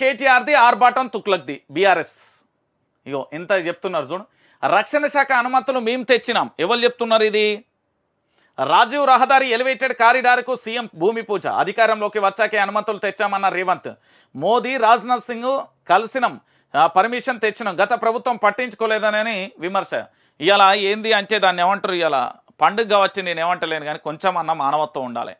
కేటీఆర్ది ఆర్బాటం తుక్లక్ది BRS ఇగో ఇంత చెప్తున్నారు చూడు రక్షణ శాఖ అనుమతులు మేము తెచ్చినాం ఎవరు చెప్తున్నారు ఇది రాజీవ్ రహదారి ఎలివేటెడ్ కారిడార్కు సీఎం భూమి పూజ అధికారంలోకి వచ్చాకే అనుమతులు తెచ్చామన్న రేవంత్ మోదీ రాజ్నాథ్ సింగ్ కలిసినాం పర్మిషన్ తెచ్చినాం గత ప్రభుత్వం పట్టించుకోలేదనని విమర్శ ఇలా ఏంది అంటే దాన్ని ఏమంటారు ఇలా పండుగ కావచ్చు నేను ఏమంటలేను కానీ కొంచెం అన్న మానవత్వం ఉండాలి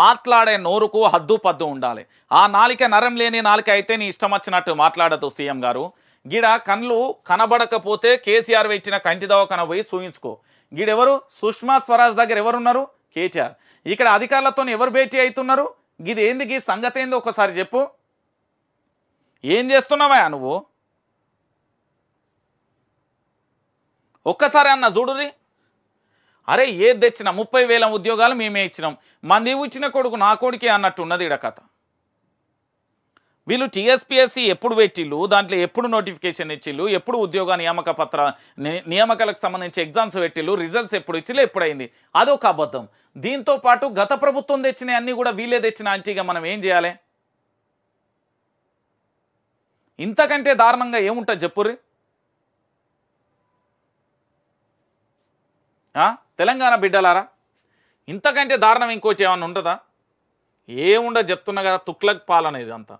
మాట్లాడే నోరుకు హద్దు పద్దు ఉండాలి ఆ నాలిక నరం లేని నాలిక అయితే నీ ఇష్టం వచ్చినట్టు మాట్లాడదు సీఎం గారు గిడ కళ్ళు కనబడకపోతే కేసీఆర్ ఇచ్చిన కంటి దవాఖాన పోయి చూయించుకో గిడెవరు సుష్మా స్వరాజ్ దగ్గర ఎవరున్నారు కేటీఆర్ ఇక్కడ అధికారులతో ఎవరు భేటీ అవుతున్నారు గిది ఏంది గీ సంగతి ఏంది ఒకసారి చెప్పు ఏం చేస్తున్నావా నువ్వు ఒక్కసారి అన్న చూడుది అరే ఏది తెచ్చినా ముప్పై వేల ఉద్యోగాలు మేమే ఇచ్చినాం మంది ఇచ్చిన కొడుకు నా కొడుకే అన్నట్టు ఉన్నది ఇక్కడ కథ వీళ్ళు టీఎస్పీఎస్సీ ఎప్పుడు పెట్టిళ్ళు దాంట్లో ఎప్పుడు నోటిఫికేషన్ ఇచ్చిళ్ళు ఎప్పుడు ఉద్యోగ నియామక పత్ర నియామకాలకు సంబంధించి ఎగ్జామ్స్ పెట్టిళ్ళు రిజల్ట్స్ ఎప్పుడు ఇచ్చిళ్ళు ఎప్పుడైంది అదొక అబద్ధం దీంతో పాటు గత ప్రభుత్వం తెచ్చిన అన్నీ కూడా వీళ్ళే తెచ్చిన ఆంటీగా మనం ఏం చేయాలి ఇంతకంటే దారుణంగా ఏముంటుంది చెప్పుర్రీ తెలంగాణ బిడ్డలారా ఇంతకంటే దారుణం ఇంకోటి ఏమన్నా ఉంటుందా ఏముండదు చెప్తున్నా కదా తుక్లక్ పాలన ఇదంతా